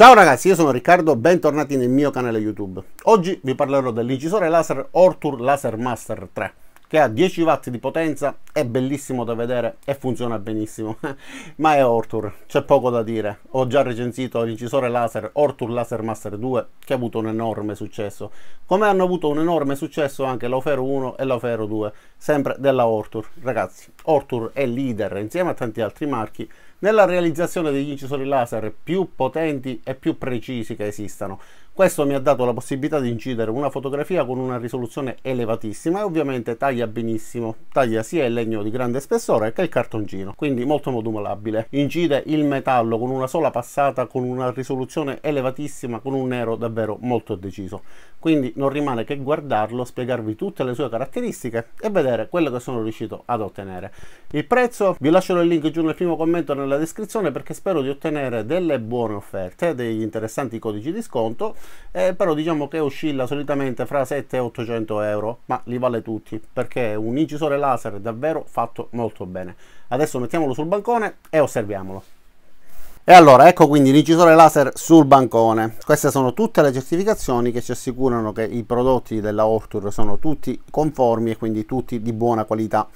Ciao ragazzi, io sono Riccardo, bentornati nel mio canale YouTube. Oggi vi parlerò dell'incisore laser Ortur Laser Master 3 che ha 10 watt di potenza, è bellissimo da vedere e funziona benissimo. Ma è Ortur, c'è poco da dire. Ho già recensito l'incisore laser Ortur Laser Master 2 che ha avuto un enorme successo, come hanno avuto un enorme successo anche l'Ofero 1 e l'Ofero 2, sempre della Ortur. Ragazzi, Ortur è leader insieme a tanti altri marchi nella realizzazione degli incisori laser più potenti e più precisi che esistano. Questo mi ha dato la possibilità di incidere una fotografia con una risoluzione elevatissima e ovviamente taglia benissimo, taglia sia il legno di grande spessore che il cartoncino, quindi molto modulabile. Incide il metallo con una sola passata con una risoluzione elevatissima, con un nero davvero molto deciso. Quindi non rimane che guardarlo, spiegarvi tutte le sue caratteristiche e vedere quello che sono riuscito ad ottenere. Il prezzo, vi lascio il link giù nel primo commento nella la descrizione perché spero di ottenere delle buone offerte, degli interessanti codici di sconto, eh, però diciamo che oscilla solitamente fra 7 e 800 euro, ma li vale tutti perché un incisore laser davvero fatto molto bene. Adesso mettiamolo sul bancone e osserviamolo. E allora, ecco quindi l'incisore laser sul bancone. Queste sono tutte le certificazioni che ci assicurano che i prodotti della Ortur sono tutti conformi e quindi tutti di buona qualità.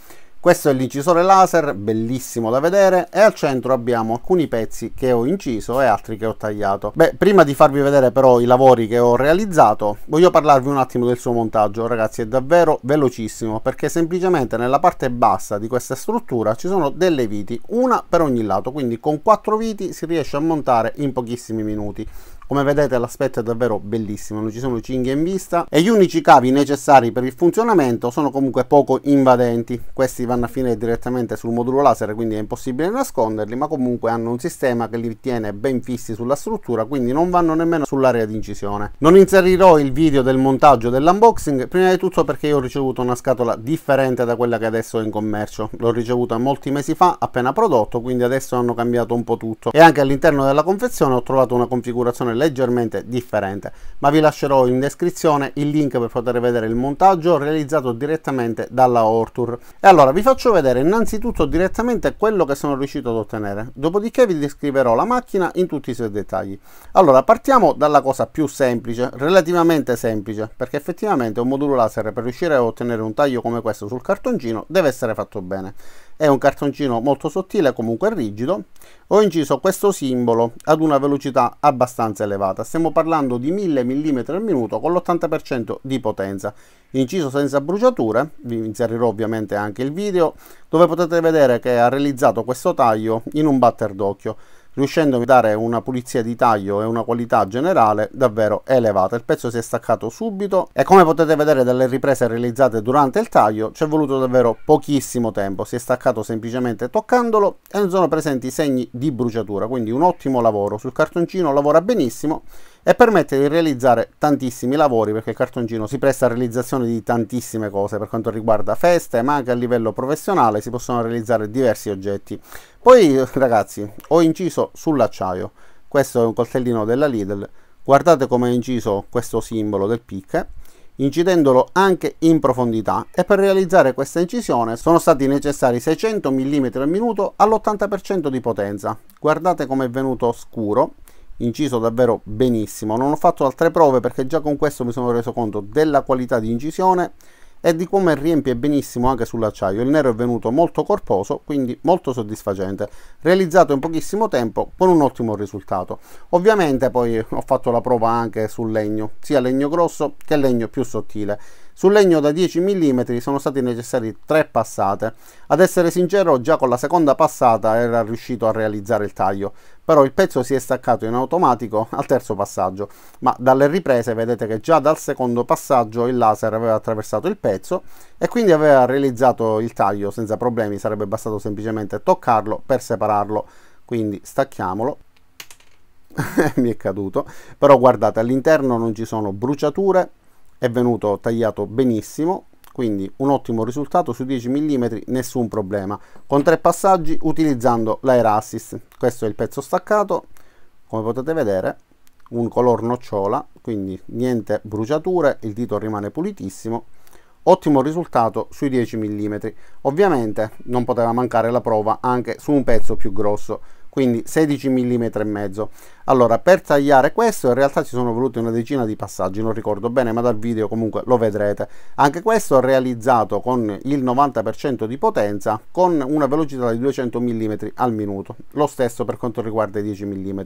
Questo è l'incisore laser, bellissimo da vedere, e al centro abbiamo alcuni pezzi che ho inciso e altri che ho tagliato. Beh, prima di farvi vedere però i lavori che ho realizzato, voglio parlarvi un attimo del suo montaggio, ragazzi, è davvero velocissimo, perché semplicemente nella parte bassa di questa struttura ci sono delle viti, una per ogni lato, quindi con quattro viti si riesce a montare in pochissimi minuti come vedete l'aspetto è davvero bellissimo non ci sono cinghie in vista e gli unici cavi necessari per il funzionamento sono comunque poco invadenti questi vanno a finire direttamente sul modulo laser quindi è impossibile nasconderli ma comunque hanno un sistema che li tiene ben fissi sulla struttura quindi non vanno nemmeno sull'area di incisione non inserirò il video del montaggio dell'unboxing prima di tutto perché io ho ricevuto una scatola differente da quella che adesso è in commercio l'ho ricevuta molti mesi fa appena prodotto quindi adesso hanno cambiato un po' tutto e anche all'interno della confezione ho trovato una configurazione leggermente differente, ma vi lascerò in descrizione il link per poter vedere il montaggio realizzato direttamente dalla Ortur. E allora vi faccio vedere innanzitutto direttamente quello che sono riuscito ad ottenere, dopodiché vi descriverò la macchina in tutti i suoi dettagli. Allora partiamo dalla cosa più semplice, relativamente semplice, perché effettivamente un modulo laser per riuscire a ottenere un taglio come questo sul cartoncino deve essere fatto bene. È un cartoncino molto sottile, comunque rigido. Ho inciso questo simbolo ad una velocità abbastanza elevata. Stiamo parlando di 1000 mm al minuto con l'80% di potenza. Inciso senza bruciature, vi inserirò ovviamente anche il video, dove potete vedere che ha realizzato questo taglio in un batter d'occhio riuscendo a dare una pulizia di taglio e una qualità generale davvero elevata. Il pezzo si è staccato subito e come potete vedere dalle riprese realizzate durante il taglio ci è voluto davvero pochissimo tempo, si è staccato semplicemente toccandolo e non sono presenti segni di bruciatura, quindi un ottimo lavoro. Sul cartoncino lavora benissimo e permette di realizzare tantissimi lavori perché il cartoncino si presta a realizzazione di tantissime cose per quanto riguarda feste ma anche a livello professionale si possono realizzare diversi oggetti poi ragazzi ho inciso sull'acciaio questo è un coltellino della Lidl guardate come è inciso questo simbolo del picche incidendolo anche in profondità e per realizzare questa incisione sono stati necessari 600 mm al minuto all'80% di potenza guardate come è venuto scuro inciso davvero benissimo non ho fatto altre prove perché già con questo mi sono reso conto della qualità di incisione e di come riempie benissimo anche sull'acciaio il nero è venuto molto corposo quindi molto soddisfacente realizzato in pochissimo tempo con un ottimo risultato ovviamente poi ho fatto la prova anche sul legno sia legno grosso che legno più sottile sul legno da 10 mm sono stati necessari tre passate. Ad essere sincero, già con la seconda passata era riuscito a realizzare il taglio, però il pezzo si è staccato in automatico al terzo passaggio, ma dalle riprese vedete che già dal secondo passaggio il laser aveva attraversato il pezzo e quindi aveva realizzato il taglio senza problemi, sarebbe bastato semplicemente toccarlo per separarlo, quindi stacchiamolo mi è caduto però guardate all'interno non ci sono bruciature è venuto tagliato benissimo quindi un ottimo risultato su 10 mm nessun problema con tre passaggi utilizzando l'air assist questo è il pezzo staccato come potete vedere un color nocciola quindi niente bruciature il dito rimane pulitissimo ottimo risultato sui 10 mm ovviamente non poteva mancare la prova anche su un pezzo più grosso quindi 16 mm e mezzo allora per tagliare questo in realtà ci sono voluti una decina di passaggi non ricordo bene ma dal video comunque lo vedrete anche questo realizzato con il 90% di potenza con una velocità di 200 mm al minuto lo stesso per quanto riguarda i 10 mm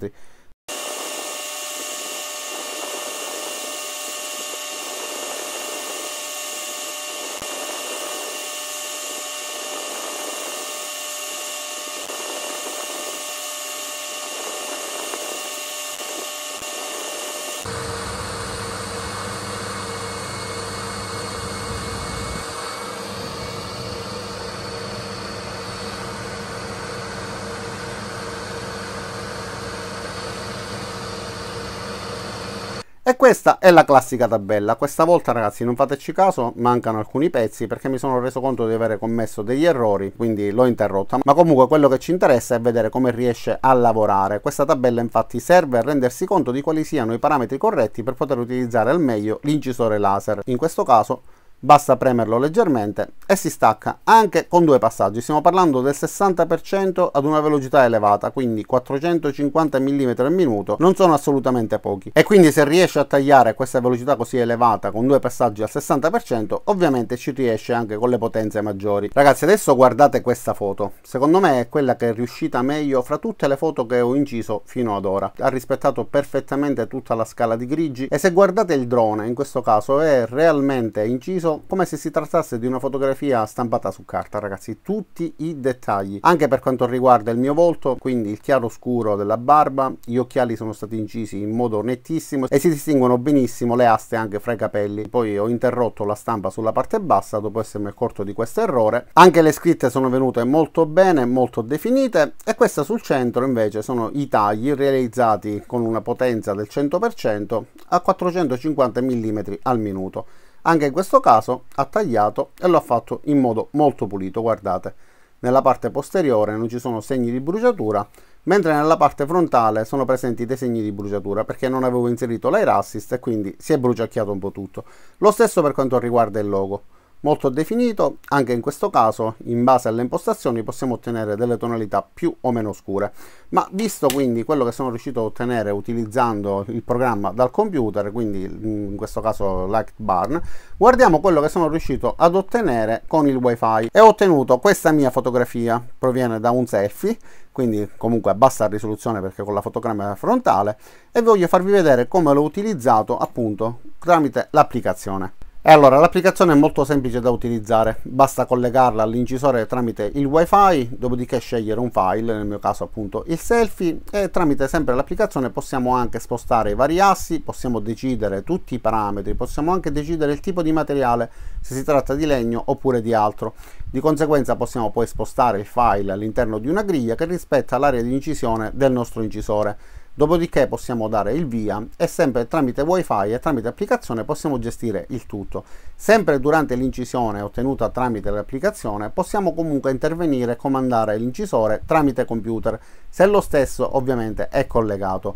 E questa è la classica tabella. Questa volta ragazzi non fateci caso, mancano alcuni pezzi perché mi sono reso conto di avere commesso degli errori, quindi l'ho interrotta. Ma comunque quello che ci interessa è vedere come riesce a lavorare. Questa tabella infatti serve a rendersi conto di quali siano i parametri corretti per poter utilizzare al meglio l'incisore laser. In questo caso basta premerlo leggermente e si stacca anche con due passaggi stiamo parlando del 60% ad una velocità elevata quindi 450 mm al minuto non sono assolutamente pochi e quindi se riesce a tagliare questa velocità così elevata con due passaggi al 60% ovviamente ci riesce anche con le potenze maggiori ragazzi adesso guardate questa foto secondo me è quella che è riuscita meglio fra tutte le foto che ho inciso fino ad ora ha rispettato perfettamente tutta la scala di grigi e se guardate il drone in questo caso è realmente inciso preso come se si trattasse di una fotografia stampata su carta, ragazzi, tutti i dettagli, anche per quanto riguarda il mio volto, quindi il chiaro scuro della barba, gli occhiali sono stati incisi in modo nettissimo e si distinguono benissimo le aste anche fra i capelli. Poi ho interrotto la stampa sulla parte bassa dopo essermi accorto di questo errore. Anche le scritte sono venute molto bene, molto definite e questa sul centro invece sono i tagli realizzati con una potenza del 100% a 450 mm al minuto anche in questo caso ha tagliato e lo ha fatto in modo molto pulito guardate nella parte posteriore non ci sono segni di bruciatura mentre nella parte frontale sono presenti dei segni di bruciatura perché non avevo inserito l'air assist e quindi si è bruciacchiato un po' tutto lo stesso per quanto riguarda il logo molto definito, anche in questo caso in base alle impostazioni possiamo ottenere delle tonalità più o meno scure, ma visto quindi quello che sono riuscito a ottenere utilizzando il programma dal computer, quindi in questo caso Lightbarn, guardiamo quello che sono riuscito ad ottenere con il wifi e ho ottenuto questa mia fotografia, proviene da un selfie, quindi comunque a bassa risoluzione perché con la fotocamera frontale e voglio farvi vedere come l'ho utilizzato appunto tramite l'applicazione. E allora l'applicazione è molto semplice da utilizzare, basta collegarla all'incisore tramite il wifi, dopodiché scegliere un file, nel mio caso appunto il selfie e tramite sempre l'applicazione possiamo anche spostare i vari assi, possiamo decidere tutti i parametri, possiamo anche decidere il tipo di materiale, se si tratta di legno oppure di altro. Di conseguenza possiamo poi spostare il file all'interno di una griglia che rispetta l'area di incisione del nostro incisore. Dopodiché possiamo dare il via e sempre tramite wifi e tramite applicazione possiamo gestire il tutto. Sempre durante l'incisione ottenuta tramite l'applicazione possiamo comunque intervenire e comandare l'incisore tramite computer se lo stesso ovviamente è collegato.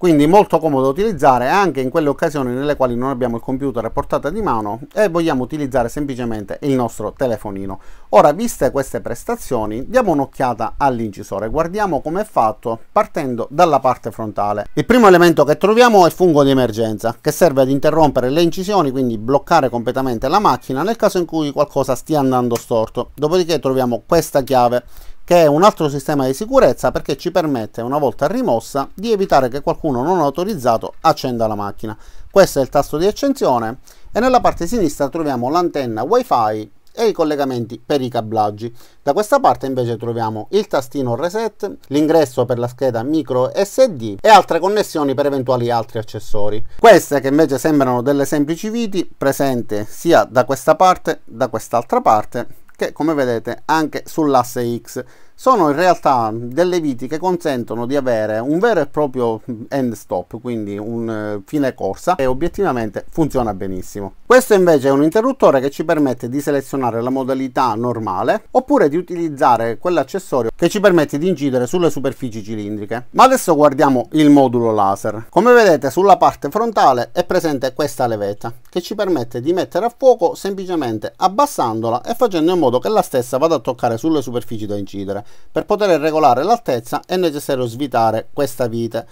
quindi molto comodo da utilizzare anche in quelle occasioni nelle quali non abbiamo il computer a portata di mano e vogliamo utilizzare semplicemente il nostro telefonino. Ora, viste queste prestazioni, diamo un'occhiata all'incisore, guardiamo come è fatto partendo dalla parte frontale. Il primo elemento che troviamo è il fungo di emergenza, che serve ad interrompere le incisioni, quindi bloccare completamente la macchina nel caso in cui qualcosa stia andando storto. Dopodiché troviamo questa chiave che è un altro sistema di sicurezza perché ci permette una volta rimossa di evitare che qualcuno non autorizzato accenda la macchina. Questo è il tasto di accensione e nella parte sinistra troviamo l'antenna wifi e i collegamenti per i cablaggi. Da questa parte invece troviamo il tastino reset, l'ingresso per la scheda micro SD e altre connessioni per eventuali altri accessori. Queste che invece sembrano delle semplici viti presente sia da questa parte, da quest'altra parte che come vedete anche sull'asse X sono in realtà delle viti che consentono di avere un vero e proprio end stop, quindi un eh, fine corsa e obiettivamente funziona benissimo. Questo invece è un interruttore che ci permette di selezionare la modalità normale oppure di utilizzare quell'accessorio che ci permette di incidere sulle superfici cilindriche. Ma adesso guardiamo il modulo laser. Come vedete sulla parte frontale è presente questa levetta che ci permette di mettere a fuoco semplicemente abbassandola e facendo in modo che la stessa vada a toccare sulle superfici da incidere per poter regolare l'altezza è necessario svitare questa vite,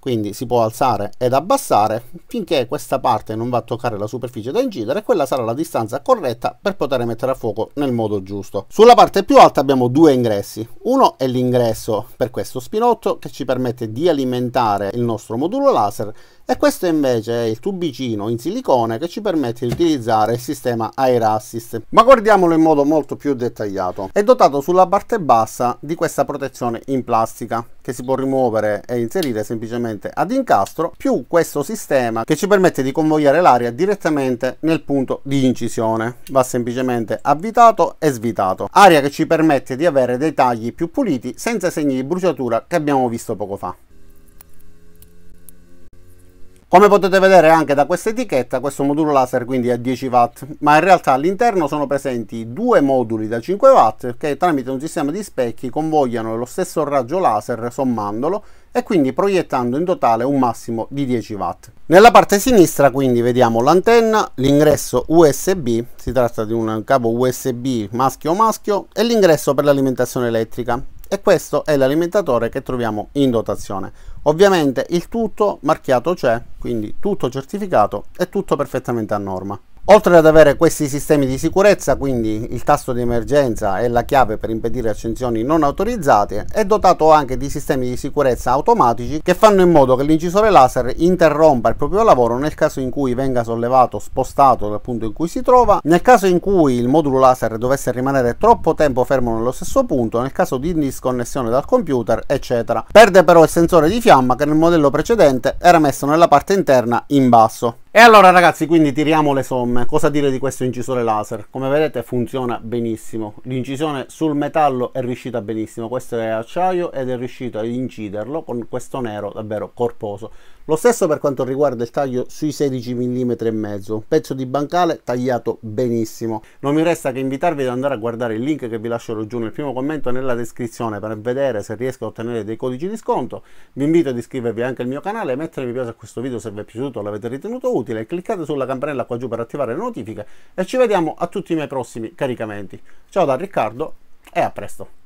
quindi si può alzare ed abbassare finché questa parte non va a toccare la superficie da incidere quella sarà la distanza corretta per poter mettere a fuoco nel modo giusto. Sulla parte più alta abbiamo due ingressi, uno è l'ingresso per questo spinotto che ci permette di alimentare il nostro modulo laser e questo invece è il tubicino in silicone che ci permette di utilizzare il sistema Air Assist. Ma guardiamolo in modo molto più dettagliato. È dotato sulla parte bassa di questa protezione in plastica che si può rimuovere e inserire semplicemente ad incastro più questo sistema che ci permette di convogliare l'aria direttamente nel punto di incisione. Va semplicemente avvitato e svitato. Aria che ci permette di avere dei tagli più puliti senza segni di bruciatura che abbiamo visto poco fa. Come potete vedere anche da questa etichetta, questo modulo laser quindi è a 10 watt, ma in realtà all'interno sono presenti due moduli da 5 watt che tramite un sistema di specchi convogliano lo stesso raggio laser sommandolo e quindi proiettando in totale un massimo di 10 watt. Nella parte sinistra quindi vediamo l'antenna, l'ingresso USB, si tratta di un cavo USB maschio-maschio e l'ingresso per l'alimentazione elettrica e questo è l'alimentatore che troviamo in dotazione. Ovviamente il tutto marchiato c'è, quindi tutto certificato e tutto perfettamente a norma. Oltre ad avere questi sistemi di sicurezza, quindi il tasto di emergenza e la chiave per impedire accensioni non autorizzate, è dotato anche di sistemi di sicurezza automatici che fanno in modo che l'incisore laser interrompa il proprio lavoro nel caso in cui venga sollevato, o spostato dal punto in cui si trova, nel caso in cui il modulo laser dovesse rimanere troppo tempo fermo nello stesso punto, nel caso di disconnessione dal computer, eccetera. Perde però il sensore di fiamma che nel modello precedente era messo nella parte interna in basso. E allora ragazzi, quindi tiriamo le somme. Cosa dire di questo incisore laser? Come vedete funziona benissimo. L'incisione sul metallo è riuscita benissimo. Questo è acciaio ed è riuscito ad inciderlo con questo nero davvero corposo. Lo stesso per quanto riguarda il taglio sui 16 mm e mezzo, un pezzo di bancale tagliato benissimo. Non mi resta che invitarvi ad andare a guardare il link che vi lascerò giù nel primo commento e nella descrizione per vedere se riesco a ottenere dei codici di sconto. Vi invito ad iscrivervi anche al mio canale, mettere mi piace a questo video se vi è piaciuto o l'avete ritenuto utile, cliccate sulla campanella qua giù per attivare le notifiche e ci vediamo a tutti i miei prossimi caricamenti. Ciao da Riccardo e a presto!